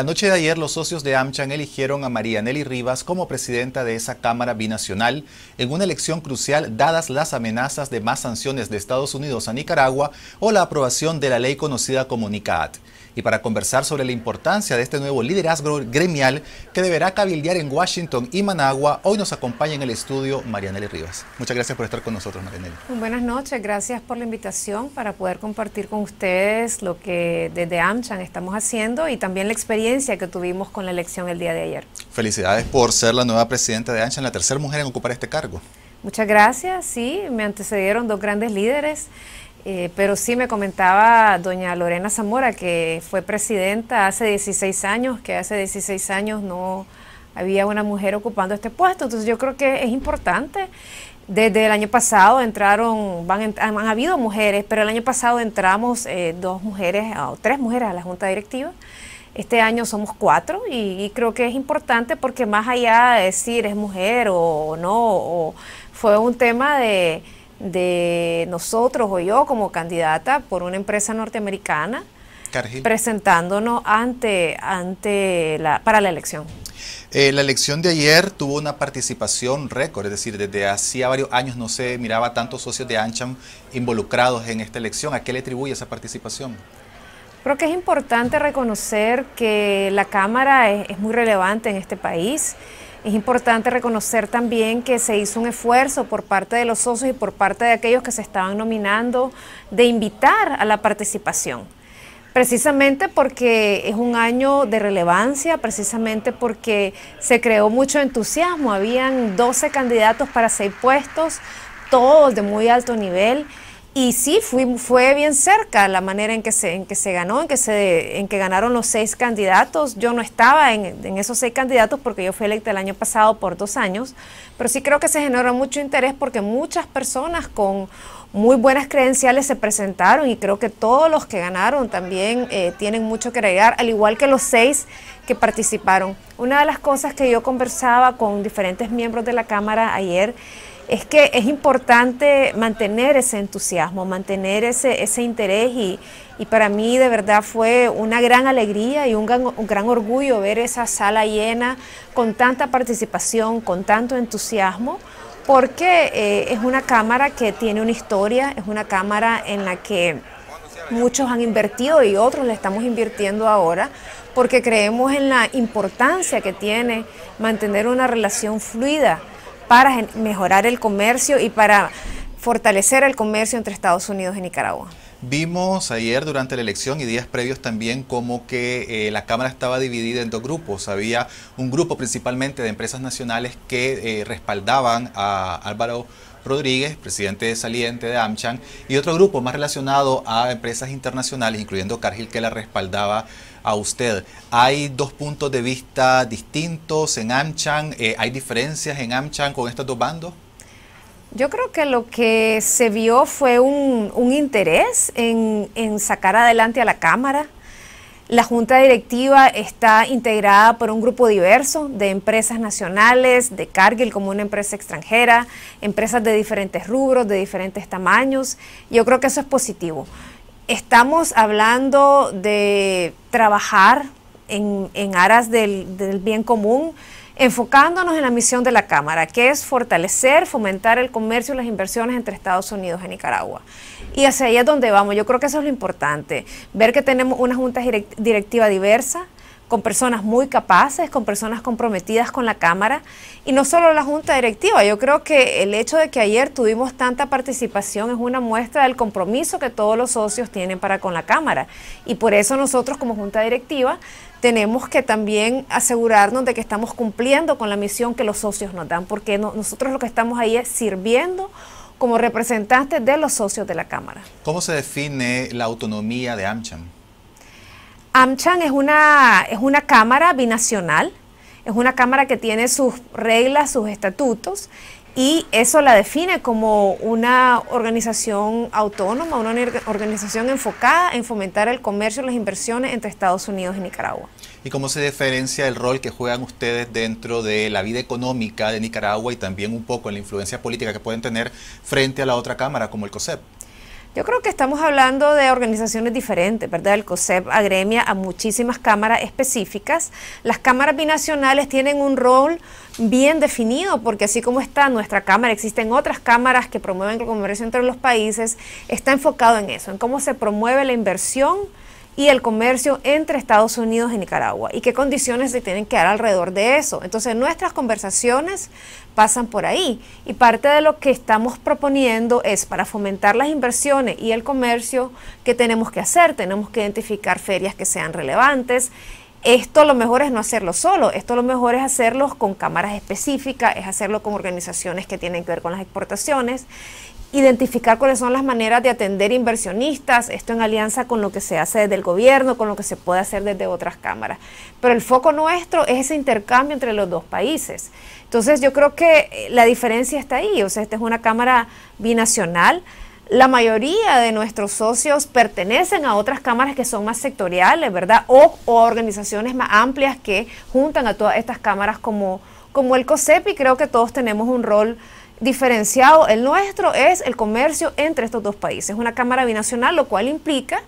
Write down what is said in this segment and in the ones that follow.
La noche de ayer los socios de AmCham eligieron a María Nelly Rivas como presidenta de esa Cámara Binacional en una elección crucial dadas las amenazas de más sanciones de Estados Unidos a Nicaragua o la aprobación de la ley conocida como NICAAT y para conversar sobre la importancia de este nuevo liderazgo gremial que deberá cabildear en Washington y Managua, hoy nos acompaña en el estudio Marianelle Rivas. Muchas gracias por estar con nosotros, Muy Buenas noches, gracias por la invitación para poder compartir con ustedes lo que desde ANCHAN estamos haciendo y también la experiencia que tuvimos con la elección el día de ayer. Felicidades por ser la nueva presidenta de ANCHAN, la tercera mujer en ocupar este cargo. Muchas gracias, sí, me antecedieron dos grandes líderes eh, pero sí me comentaba doña Lorena Zamora, que fue presidenta hace 16 años, que hace 16 años no había una mujer ocupando este puesto. Entonces yo creo que es importante. Desde el año pasado entraron, van, han habido mujeres, pero el año pasado entramos eh, dos mujeres, o ah, tres mujeres a la junta directiva. Este año somos cuatro y, creo que es importante porque más allá de decir es mujer o no, fue un tema de de nosotros o yo como candidata por una empresa norteamericana presentándonos ante, ante para la elección. Eh, la elección de ayer tuvo una participación récord, es decir, desde hacía varios años no se miraba tantos socios de Ancham involucrados en esta elección. ¿A qué le atribuye esa participación? Creo que es importante reconocer que la Cámara es muy relevante en este país. Es importante reconocer también que se hizo un esfuerzo por parte de los socios y por parte de aquellos que se estaban nominando de invitar a la participación. Precisamente porque es un año de relevancia, precisamente porque se creó mucho entusiasmo. Habían 12 candidatos para seis puestos, todos de muy alto nivel. Y sí, fui, fue bien cerca la manera en que se, en que se ganó, en que, se, en que ganaron los seis candidatos. Yo no estaba en, en, esos seis candidatos porque yo fui electa el año pasado por dos años, pero sí creo que se generó mucho interés porque muchas personas con muy buenas credenciales se presentaron y creo que todos los que ganaron también eh, tienen mucho que agregar, al igual que los seis que participaron. Una de las cosas que yo conversaba con diferentes miembros de la Cámara ayer es que es importante mantener ese entusiasmo, mantener ese, interés y, para mí de verdad fue una gran alegría y un gran, orgullo ver esa sala llena con tanta participación, con tanto entusiasmo, porque eh, es una cámara que tiene una historia, es una cámara en la que muchos han invertido y otros le estamos invirtiendo ahora porque creemos en la importancia que tiene mantener una relación fluida para mejorar el comercio y para fortalecer el comercio entre Estados Unidos y Nicaragua. Vimos ayer durante la elección y días previos también como que eh, la Cámara estaba dividida en dos grupos. Había un grupo principalmente de empresas nacionales que eh, respaldaban a Álvaro Rodríguez, presidente saliente de Amchan, y otro grupo más relacionado a empresas internacionales, incluyendo Cargill, que la respaldaba a usted. Hay dos puntos de vista distintos en AmChan? Eh, hay diferencias en AmChan con estos dos bandos. Yo creo que lo que se vio fue un, interés en, en, sacar adelante a la Cámara. La Junta Directiva está integrada por un grupo diverso de empresas nacionales, de Cargill como una empresa extranjera, empresas de diferentes rubros, de diferentes tamaños. Yo creo que eso es positivo estamos hablando de trabajar en, aras del, del bien común, enfocándonos en la misión de la Cámara, que es fortalecer, fomentar el comercio y las inversiones entre Estados Unidos y Nicaragua. Y hacia ahí es donde vamos. Yo creo que eso es lo importante, ver que tenemos una junta directiva diversa, con personas muy capaces, con personas comprometidas con la Cámara y no solo la Junta Directiva. Yo creo que el hecho de que ayer tuvimos tanta participación es una muestra del compromiso que todos los socios tienen para con la Cámara y por eso nosotros como Junta Directiva tenemos que también asegurarnos de que estamos cumpliendo con la misión que los socios nos dan, porque nosotros lo que estamos ahí es sirviendo como representantes de los socios de la Cámara. ¿Cómo se define la autonomía de AmCham? AmCham es una, es una cámara binacional, es una cámara que tiene sus reglas, sus estatutos, y eso la define como una organización autónoma, una organización enfocada en fomentar el comercio y las inversiones entre Estados Unidos y Nicaragua. ¿Y cómo se diferencia el rol que juegan ustedes dentro de la vida económica de Nicaragua y también un poco en la influencia política que pueden tener frente a la otra Cámara como el COSEP? Yo creo que estamos hablando de organizaciones diferentes, ¿verdad? El COSEP agremia a muchísimas cámaras específicas. Las cámaras binacionales tienen un rol bien definido, porque así como está nuestra cámara, existen otras cámaras que promueven el comercio entre los países, está enfocado en eso, en cómo se promueve la inversión y el comercio entre Estados Unidos y Nicaragua y qué condiciones se tienen que dar alrededor de eso. Entonces nuestras conversaciones pasan por ahí y parte de lo que estamos proponiendo es para fomentar las inversiones y el comercio, que tenemos que hacer? Tenemos que identificar ferias que sean relevantes, esto lo mejor es no hacerlo solo, esto lo mejor es hacerlo con cámaras específicas, es hacerlo con organizaciones que tienen que ver con las exportaciones, identificar cuáles son las maneras de atender inversionistas, esto en alianza con lo que se hace desde el gobierno, con lo que se puede hacer desde otras cámaras. Pero el foco nuestro es ese intercambio entre los dos países. Entonces yo creo que eh, la diferencia está ahí, o sea, esta es una cámara binacional la mayoría de nuestros socios pertenecen a otras cámaras que son más sectoriales, ¿verdad? O, organizaciones más amplias que juntan a todas estas cámaras como, como el COSEP y creo que todos tenemos un rol diferenciado. El nuestro es el comercio entre estos dos países, una cámara binacional, lo cual implica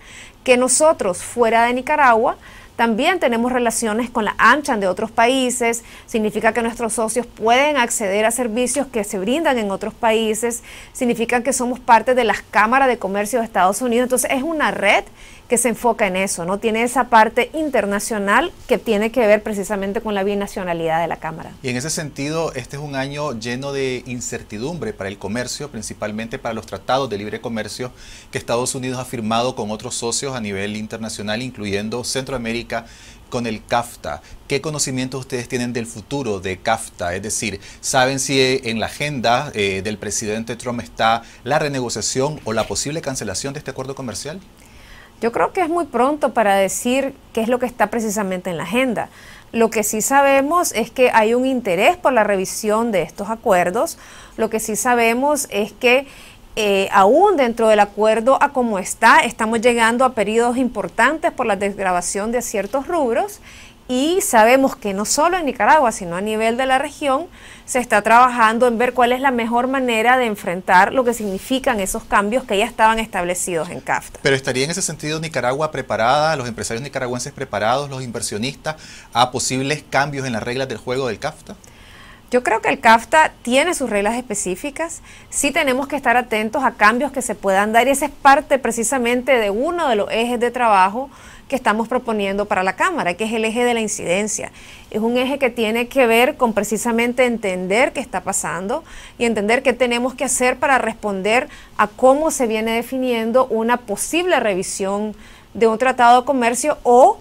que nosotros fuera de Nicaragua también tenemos relaciones con la ANCHAN de otros países, significa que nuestros socios pueden acceder a servicios que se brindan en otros países, significa que somos parte de las cámaras de comercio de Estados Unidos, entonces es una red que se enfoca en eso, ¿no? Tiene esa parte internacional que tiene que ver precisamente con la binacionalidad de la Cámara. Y en ese sentido, este es un año lleno de incertidumbre para el comercio, principalmente para los tratados de libre comercio que Estados Unidos ha firmado con otros socios a nivel internacional, incluyendo Centroamérica, con el CAFTA. ¿Qué conocimientos ustedes tienen del futuro de CAFTA? Es decir, ¿saben si eh, en la agenda eh, del presidente Trump está la renegociación o la posible cancelación de este acuerdo comercial? Yo creo que es muy pronto para decir qué es lo que está precisamente en la agenda. Lo que sí sabemos es que hay un interés por la revisión de estos acuerdos. Lo que sí sabemos es que eh, aún dentro del acuerdo a como está, estamos llegando a periodos importantes por la desgrabación de ciertos rubros y sabemos que no solo en Nicaragua, sino a nivel de la región, se está trabajando en ver cuál es la mejor manera de enfrentar lo que significan esos cambios que ya estaban establecidos en CAFTA. Pero estaría en ese sentido Nicaragua preparada, los empresarios nicaragüenses preparados, los inversionistas, a posibles cambios en las reglas del juego del CAFTA? Yo creo que el CAFTA tiene sus reglas específicas, sí tenemos que estar atentos a cambios que se puedan dar y esa es parte precisamente de uno de los ejes de trabajo que estamos proponiendo para la Cámara, que es el eje de la incidencia. Es un eje que tiene que ver con precisamente entender qué está pasando y entender qué tenemos que hacer para responder a cómo se viene definiendo una posible revisión de un tratado de comercio o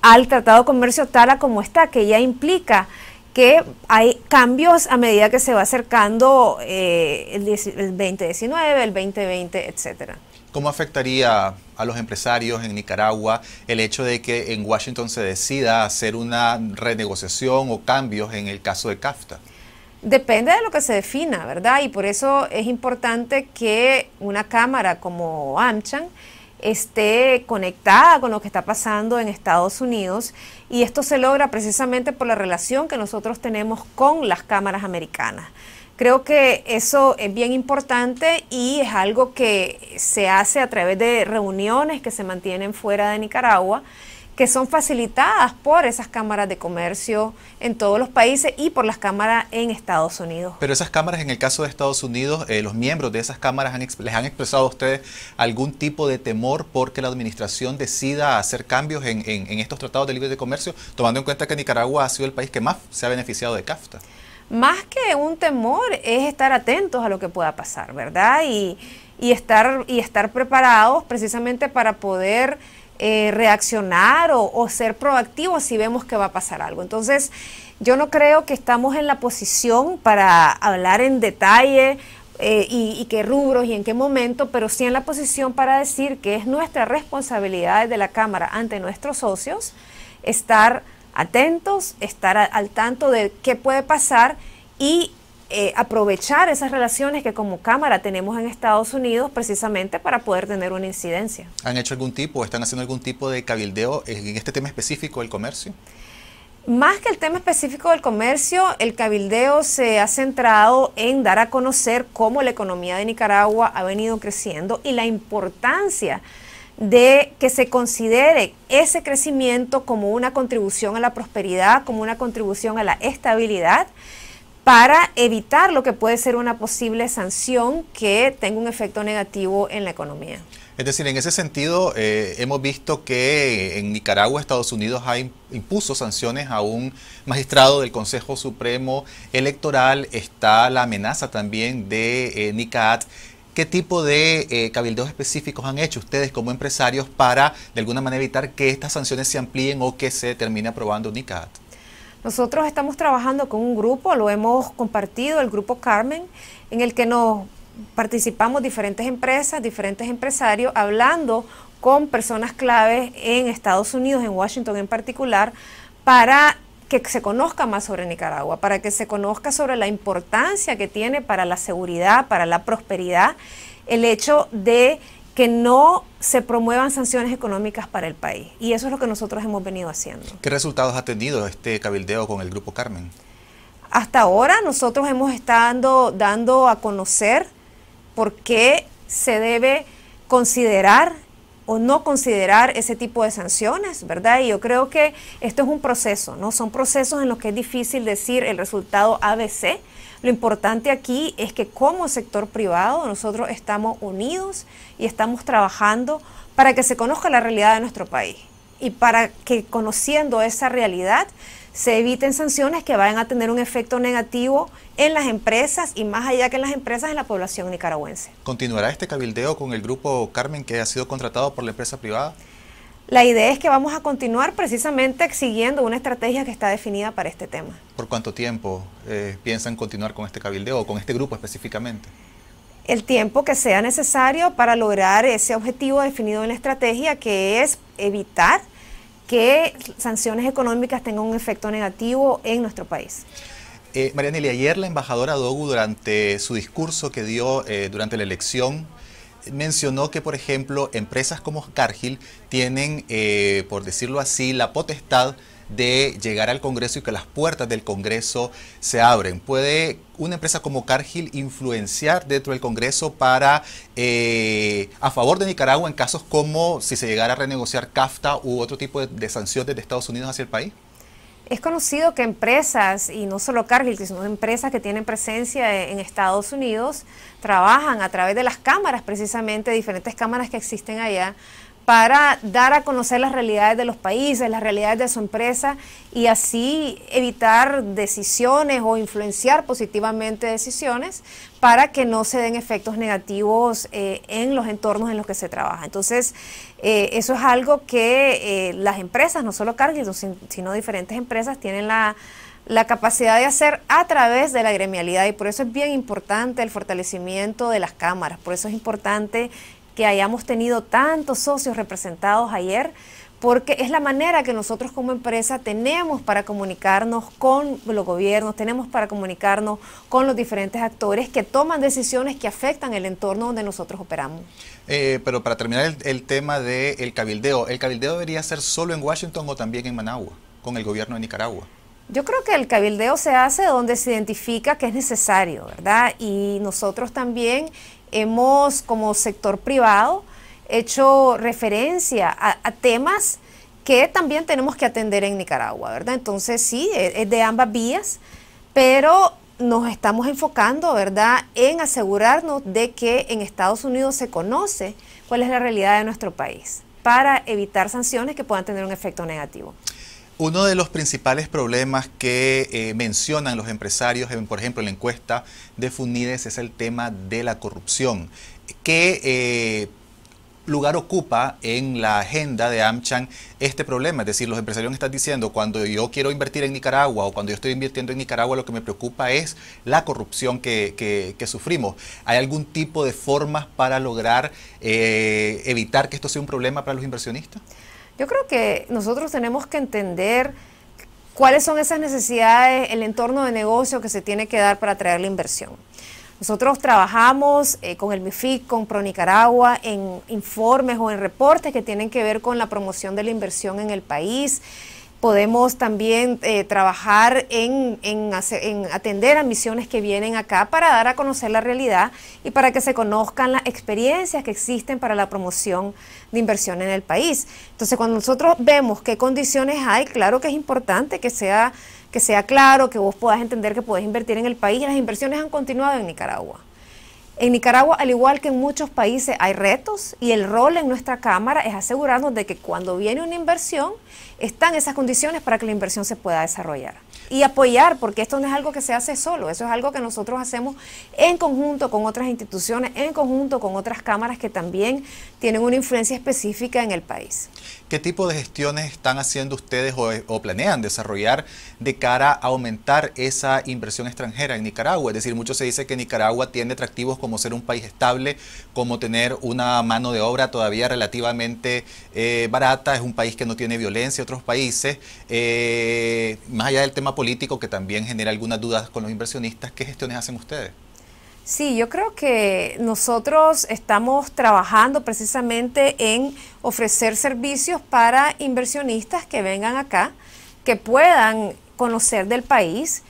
al tratado de comercio tal como está, que ya implica que hay cambios a medida que se va acercando eh, el, 2019, el 2020, etcétera. ¿Cómo afectaría a los empresarios en Nicaragua el hecho de que en Washington se decida hacer una renegociación o cambios en el caso de CAFTA? Depende de lo que se defina, ¿verdad? Y por eso es importante que una Cámara como AmCham esté conectada con lo que está pasando en Estados Unidos y esto se logra precisamente por la relación que nosotros tenemos con las cámaras americanas. Creo que eso es bien importante y es algo que se hace a través de reuniones que se mantienen fuera de Nicaragua que son facilitadas por esas cámaras de comercio en todos los países y por las cámaras en Estados Unidos. Pero esas cámaras, en el caso de Estados Unidos, eh, los miembros de esas cámaras les han expresado a ustedes algún tipo de temor porque la administración decida hacer cambios en, estos tratados de libre de comercio, tomando en cuenta que Nicaragua ha sido el país que más se ha beneficiado de CAFTA más que un temor es estar atentos a lo que pueda pasar, ¿verdad? y estar preparados precisamente para poder eh, reaccionar o, ser proactivos si vemos que va a pasar algo. Entonces, yo no creo que estamos en la posición para hablar en detalle eh, y, qué rubros y en qué momento, pero sí en la posición para decir que es nuestra responsabilidad desde la Cámara ante nuestros socios estar atentos, estar al tanto de qué puede pasar y eh, aprovechar esas relaciones que como Cámara tenemos en Estados Unidos precisamente para poder tener una incidencia. ¿Han hecho algún tipo o están haciendo algún tipo de cabildeo en este tema específico del comercio? Más que el tema específico del comercio, el cabildeo se ha centrado en dar a conocer cómo la economía de Nicaragua ha venido creciendo y la importancia de que se considere ese crecimiento como una contribución a la prosperidad, como una contribución a la estabilidad para evitar lo que puede ser una posible sanción que tenga un efecto negativo en la economía. Es decir, en ese sentido, eh, hemos visto que en Nicaragua, Estados Unidos ha impuso sanciones a un magistrado del Consejo Supremo Electoral. Está la amenaza también de eh, NICAD. ¿Qué tipo de eh, cabildeos específicos han hecho ustedes como empresarios para, de alguna manera, evitar que estas sanciones se amplíen o que se termine aprobando NICAD? Nosotros estamos trabajando con un grupo, lo hemos compartido, el grupo Carmen, en el que nos participamos diferentes empresas, diferentes empresarios, hablando con personas claves en Estados Unidos, en Washington en particular, para que se conozca más sobre Nicaragua, para que se conozca sobre la importancia que tiene para la seguridad, para la prosperidad, el hecho de que no se promuevan sanciones económicas para el país. Y eso es lo que nosotros hemos venido haciendo. ¿Qué resultados ha tenido este cabildeo con el Grupo Carmen? Hasta ahora nosotros hemos estado dando a conocer por qué se debe considerar o no considerar ese tipo de sanciones, ¿verdad? Y yo creo que esto es un proceso, ¿no? Son procesos en los que es difícil decir el resultado ABC, lo importante aquí es que como sector privado nosotros estamos unidos y estamos trabajando para que se conozca la realidad de nuestro país y para que conociendo esa realidad se eviten sanciones que vayan a tener un efecto negativo en las empresas y más allá que en las empresas en la población nicaragüense. ¿Continuará este cabildeo con el grupo Carmen que ha sido contratado por la empresa privada? la idea es que vamos a continuar precisamente siguiendo una estrategia que está definida para este tema. ¿Por cuánto tiempo eh, piensan continuar con este cabildeo o con este grupo específicamente? El tiempo que sea necesario para lograr ese objetivo definido en la estrategia, que es evitar que sanciones económicas tengan un efecto negativo en nuestro país. Eh, ayer la embajadora Dogu durante su discurso que dio eh, durante la elección mencionó que, por ejemplo, empresas como Cargill tienen, eh, por decirlo así, la potestad de llegar al Congreso y que las puertas del Congreso se abren. ¿Puede una empresa como Cargill influenciar dentro del Congreso para eh, a favor de Nicaragua en casos como si se llegara a renegociar CAFTA u otro tipo de, de sanciones de Estados Unidos hacia el país? Es conocido que empresas, y no solo Cargill, sino empresas que tienen presencia e, en Estados Unidos, trabajan a través de las cámaras, precisamente, diferentes cámaras que existen allá, para dar a conocer las realidades de los países, las realidades de su empresa y así evitar decisiones o influenciar positivamente decisiones para que no se den efectos negativos eh, en los entornos en los que se trabaja. Entonces, eh, eso es algo que eh, las empresas, no solo Cargill, sino diferentes empresas, tienen la, la capacidad de hacer a través de la gremialidad y por eso es bien importante el fortalecimiento de las cámaras, por eso es importante que hayamos tenido tantos socios representados ayer, porque es la manera que nosotros como empresa tenemos para comunicarnos con los gobiernos, tenemos para comunicarnos con los diferentes actores que toman decisiones que afectan el entorno donde nosotros operamos. Eh, pero para terminar el, tema del cabildeo, ¿el cabildeo debería ser solo en Washington o también en Managua, con el gobierno de Nicaragua? Yo creo que el cabildeo se hace donde se identifica que es necesario, ¿verdad? Y nosotros también hemos como sector privado hecho referencia a, temas que también tenemos que atender en Nicaragua, ¿verdad? Entonces sí, e, es de ambas vías, pero nos estamos enfocando, ¿verdad?, en asegurarnos de que en Estados Unidos se conoce cuál es la realidad de nuestro país para evitar sanciones que puedan tener un efecto negativo. Uno de los principales problemas que eh, mencionan los empresarios, por ejemplo, en la encuesta de Funides, es el tema de la corrupción. ¿Qué eh, lugar ocupa en la agenda de Amchan este problema? Es decir, los empresarios están diciendo, cuando yo quiero invertir en Nicaragua o cuando yo estoy invirtiendo en Nicaragua, lo que me preocupa es la corrupción que, sufrimos. ¿Hay algún tipo de formas para lograr eh, evitar que esto sea un problema para los inversionistas? Yo creo que nosotros tenemos que entender cuáles son esas necesidades, el entorno de negocio que se tiene que dar para atraer la inversión. Nosotros trabajamos eh, con el MIFIC, con ProNicaragua, en informes o en reportes que tienen que ver con la promoción de la inversión en el país. Podemos también eh, trabajar en atender a misiones que vienen acá para dar a conocer la realidad y para que se conozcan las experiencias que existen para la promoción de inversión en el país. Entonces, cuando nosotros vemos qué condiciones hay, claro que es importante que sea, que sea claro, que vos puedas entender que puedes invertir en el país y las inversiones han continuado en Nicaragua. En Nicaragua, al igual que en muchos países, hay retos y el rol en nuestra Cámara es asegurarnos de que cuando viene una inversión, están esas condiciones para que la inversión se pueda desarrollar y apoyar, porque esto no es algo que se hace solo, eso es algo que nosotros hacemos en conjunto con otras instituciones, en conjunto con otras cámaras que también tienen una influencia específica en el país. ¿Qué tipo de gestiones están haciendo ustedes o, planean desarrollar de cara a aumentar esa inversión extranjera en Nicaragua? Es decir, mucho se dice que Nicaragua tiene atractivos como ser un país estable, como tener una mano de obra todavía relativamente eh, barata, es un país que no tiene violencia, otros países. Eh, más allá del tema político, que también genera algunas dudas con los inversionistas, ¿qué gestiones hacen ustedes? Sí, yo creo que nosotros estamos trabajando precisamente en ofrecer servicios para inversionistas que vengan acá, que puedan conocer del país,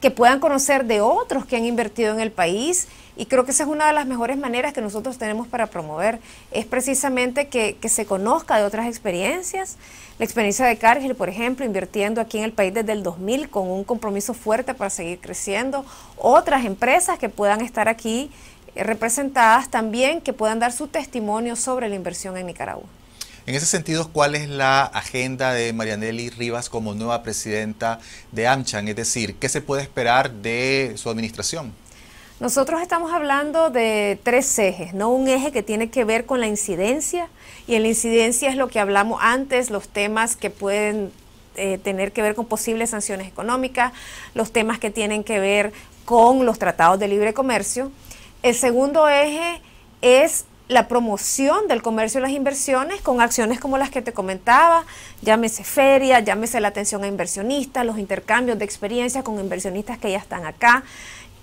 que puedan conocer de otros que han invertido en el país. Y creo que esa es una de las mejores maneras que nosotros tenemos para promover, es precisamente que, se conozca de otras experiencias. La experiencia de Cargill, por ejemplo, invirtiendo aquí en el país desde el 2000 con un compromiso fuerte para seguir creciendo. Otras empresas que puedan estar aquí eh, representadas también, que puedan dar su testimonio sobre la inversión en Nicaragua. En ese sentido, ¿cuál es la agenda de Marianelli Rivas como nueva presidenta de AmCham? Es decir, ¿qué se puede esperar de su administración? Nosotros estamos hablando de tres ejes, ¿no? Un eje que tiene que ver con la incidencia, y en la incidencia es lo que hablamos antes, los temas que pueden eh, tener que ver con posibles sanciones económicas, los temas que tienen que ver con los tratados de libre comercio. El segundo eje es la promoción del comercio y las inversiones con acciones como las que te comentaba, llámese feria, llámese la atención a inversionistas, los intercambios de experiencia con inversionistas que ya están acá,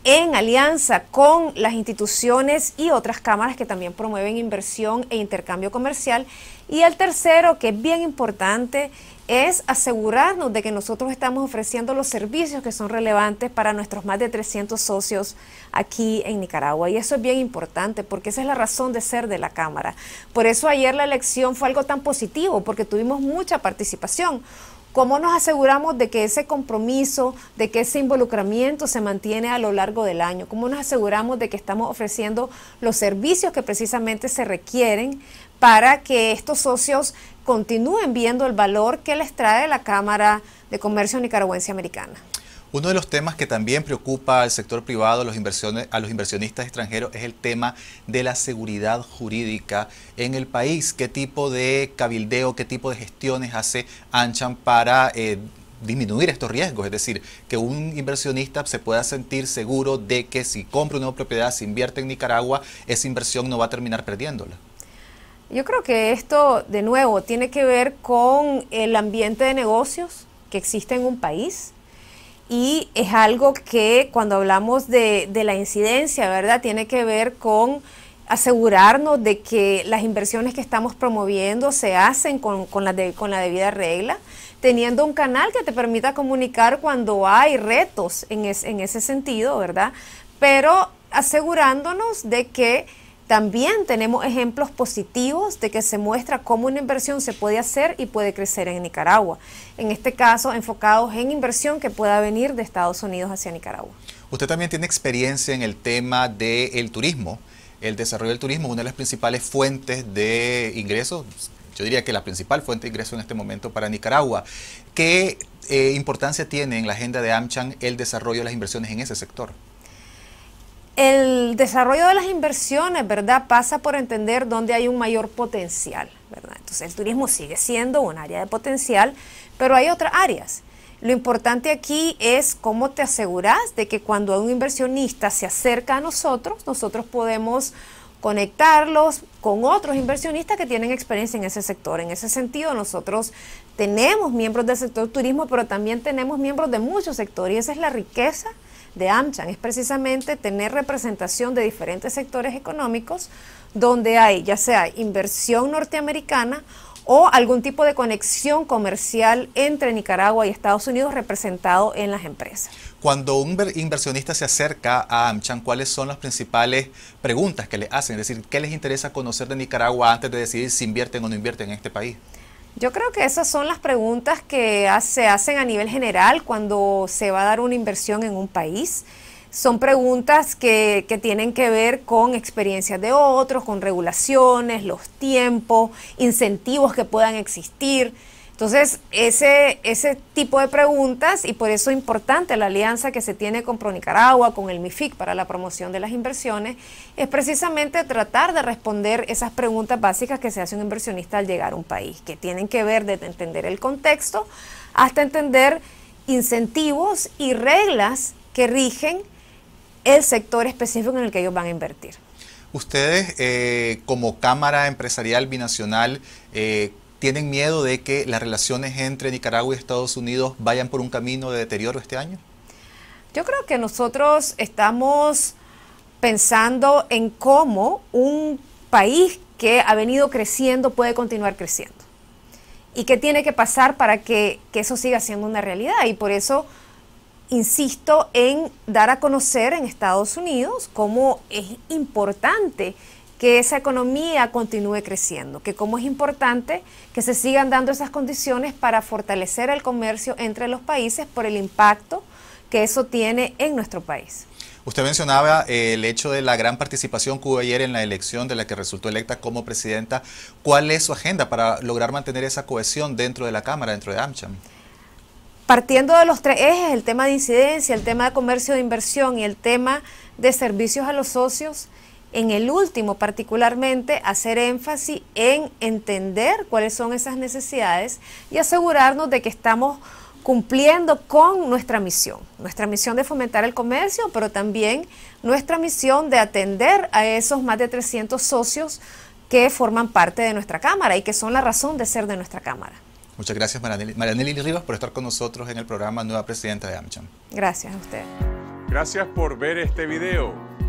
en alianza con las instituciones y otras cámaras que también promueven inversión e intercambio comercial. Y el tercero, que es bien importante, es asegurarnos de que nosotros estamos ofreciendo los servicios que son relevantes para nuestros más de 300 socios aquí en Nicaragua. Y eso es bien importante porque esa es la razón de ser de la Cámara. Por eso ayer la elección fue algo tan positivo porque tuvimos mucha participación. ¿Cómo nos aseguramos de que ese compromiso, de que ese involucramiento se mantiene a lo largo del año? ¿Cómo nos aseguramos de que estamos ofreciendo los servicios que precisamente se requieren para que estos socios continúen viendo el valor que les trae la Cámara de Comercio Nicaragüense Americana. Uno de los temas que también preocupa al sector privado, a los, a los inversionistas extranjeros, es el tema de la seguridad jurídica en el país. ¿Qué tipo de cabildeo, qué tipo de gestiones hace Anchan para eh, disminuir estos riesgos? Es decir, que un inversionista se pueda sentir seguro de que si compra una propiedad, si invierte en Nicaragua, esa inversión no va a terminar perdiéndola. Yo creo que esto, de nuevo, tiene que ver con el ambiente de negocios que existe en un país y es algo que cuando hablamos de, la incidencia, ¿verdad? Tiene que ver con asegurarnos de que las inversiones que estamos promoviendo se hacen con, la, con la debida regla, teniendo un canal que te permita comunicar cuando hay retos en, en ese sentido, ¿verdad? Pero asegurándonos de que también tenemos ejemplos positivos de que se muestra cómo una inversión se puede hacer y puede crecer en Nicaragua. En este caso, enfocados en inversión que pueda venir de Estados Unidos hacia Nicaragua. Usted también tiene experiencia en el tema del turismo. El desarrollo del turismo es una de las principales fuentes de ingresos. Yo diría que la principal fuente de ingreso en este momento para Nicaragua. ¿Qué eh, importancia tiene en la agenda de AmChan el desarrollo de las inversiones en ese sector? el desarrollo de las inversiones, ¿verdad? Pasa por entender dónde hay un mayor potencial, ¿verdad? Entonces el turismo sigue siendo un área de potencial, pero hay otras áreas. Lo importante aquí es cómo te aseguras de que cuando un inversionista se acerca a nosotros, nosotros podemos conectarlos con otros inversionistas que tienen experiencia en ese sector. En ese sentido, nosotros tenemos miembros del sector turismo, pero también tenemos miembros de muchos sectores y esa es la riqueza de AmCham, es precisamente tener representación de diferentes sectores económicos donde hay ya sea inversión norteamericana o algún tipo de conexión comercial entre Nicaragua y Estados Unidos representado en las empresas. Cuando un inversionista se acerca a AmCham, ¿cuáles son las principales preguntas que le hacen? Es decir, ¿qué les interesa conocer de Nicaragua antes de decidir si invierten o no invierten en este país? Yo creo que esas son las preguntas que se hacen a nivel general cuando se va a dar una inversión en un país son preguntas que, tienen que ver con experiencias de otros, con regulaciones, los tiempos, incentivos que puedan existir. Entonces, ese, ese tipo de preguntas, y por eso es importante la alianza que se tiene con ProNicaragua, con el MIFIC para la promoción de las inversiones, es precisamente tratar de responder esas preguntas básicas que se hace un inversionista al llegar a un país, que tienen que ver desde entender el contexto hasta entender incentivos y reglas que rigen el sector específico en el que ellos van a invertir. Ustedes, eh, como Cámara Empresarial Binacional, eh, ¿Tienen miedo de que las relaciones entre Nicaragua y Estados Unidos vayan por un camino de deterioro este año? Yo creo que nosotros estamos pensando en cómo un país que ha venido creciendo puede continuar creciendo y qué tiene que pasar para que, eso siga siendo una realidad. Y por eso insisto en dar a conocer en Estados Unidos cómo es importante que esa economía continúe creciendo, que como es importante que se sigan dando esas condiciones para fortalecer el comercio entre los países por el impacto que eso tiene en nuestro país. Usted mencionaba eh, el hecho de la gran participación que hubo ayer en la elección de la que resultó electa como presidenta. ¿Cuál es su agenda para lograr mantener esa cohesión dentro de la Cámara, dentro de AmCham? Partiendo de los tres ejes, el tema de incidencia, el tema de comercio de inversión y el tema de servicios a los socios, en el último particularmente hacer énfasis en entender cuáles son esas necesidades y asegurarnos de que estamos cumpliendo con nuestra misión, nuestra misión de fomentar el comercio, pero también nuestra misión de atender a esos más de 300 socios que forman parte de nuestra Cámara y que son la razón de ser de nuestra Cámara. Muchas gracias, Marianelli, Rivas, por estar con nosotros en el programa Nueva Presidenta de AmCham. Gracias a usted. Gracias por ver este video.